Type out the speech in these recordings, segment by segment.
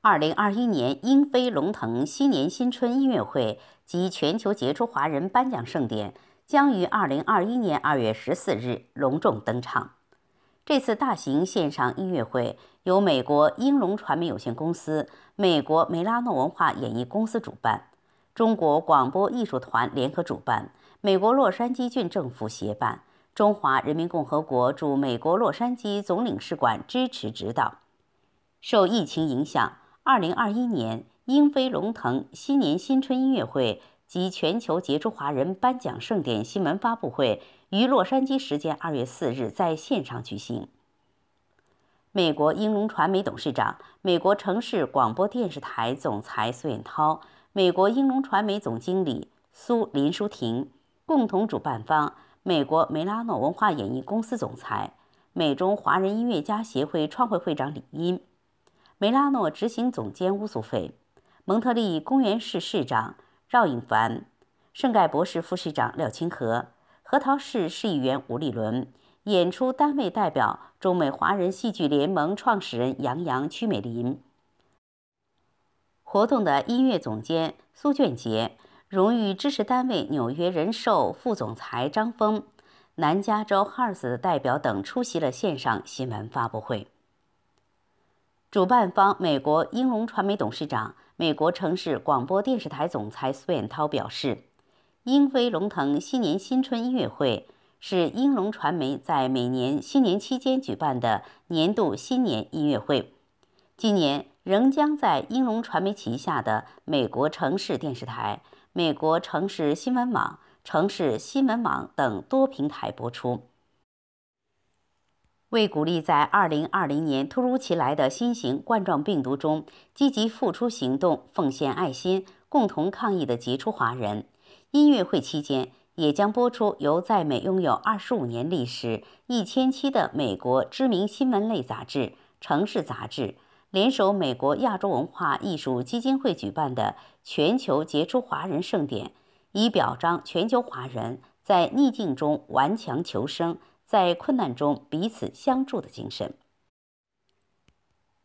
二零二一年英飞龙腾新年新春音乐会及全球杰出华人颁奖盛典将于二零二一年二月十四日隆重登场。这次大型线上音乐会由美国英龙传媒有限公司、美国梅拉诺文化演艺公司主办，中国广播艺术团联合主办，美国洛杉矶郡政府协办，中华人民共和国驻美国洛杉矶总领事馆支持指导。受疫情影响。二零二一年英飞龙腾新年新春音乐会及全球杰出华人颁奖盛典新闻发布会于洛杉矶时间二月四日在线上举行。美国英龙传媒董事长、美国城市广播电视台总裁苏远涛，美国英龙传媒总经理苏林舒婷，共同主办方美国梅拉诺文化演艺公司总裁、美中华人音乐家协会创会会长李音。梅拉诺执行总监乌苏菲，蒙特利公园市市长饶颖凡，圣盖博士副市长廖清河，核桃市市议员吴立伦，演出单位代表中美华人戏剧联盟创始人杨洋、曲美林，活动的音乐总监苏俊杰，荣誉支持单位纽约人寿副总裁张峰，南加州 h a r s 代表等出席了线上新闻发布会。主办方美国英龙传媒董事长、美国城市广播电视台总裁苏远涛表示：“英飞龙腾新年新春音乐会是英龙传媒在每年新年期间举办的年度新年音乐会，今年仍将在英龙传媒旗下的美国城市电视台、美国城市新闻网、城市新闻网等多平台播出。”为鼓励在2020年突如其来的新型冠状病毒中积极付出行动、奉献爱心、共同抗疫的杰出华人，音乐会期间也将播出由在美拥有25年历史、1千0 0期的美国知名新闻类杂志《城市杂志》联手美国亚洲文化艺术基金会举办的“全球杰出华人盛典”，以表彰全球华人在逆境中顽强求生。在困难中彼此相助的精神。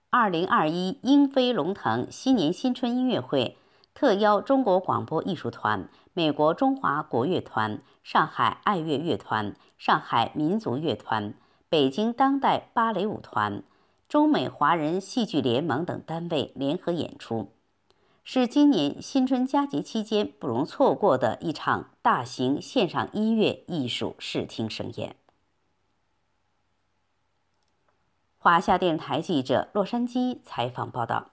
二零二一英飞龙腾新年新春音乐会特邀中国广播艺术团、美国中华国乐团、上海爱乐乐团、上海民族乐团、北京当代芭蕾舞团、中美华人戏剧联盟等单位联合演出，是今年新春佳节期间不容错过的一场大型线上音乐艺术视听盛宴。华夏电视台记者洛杉矶采访报道。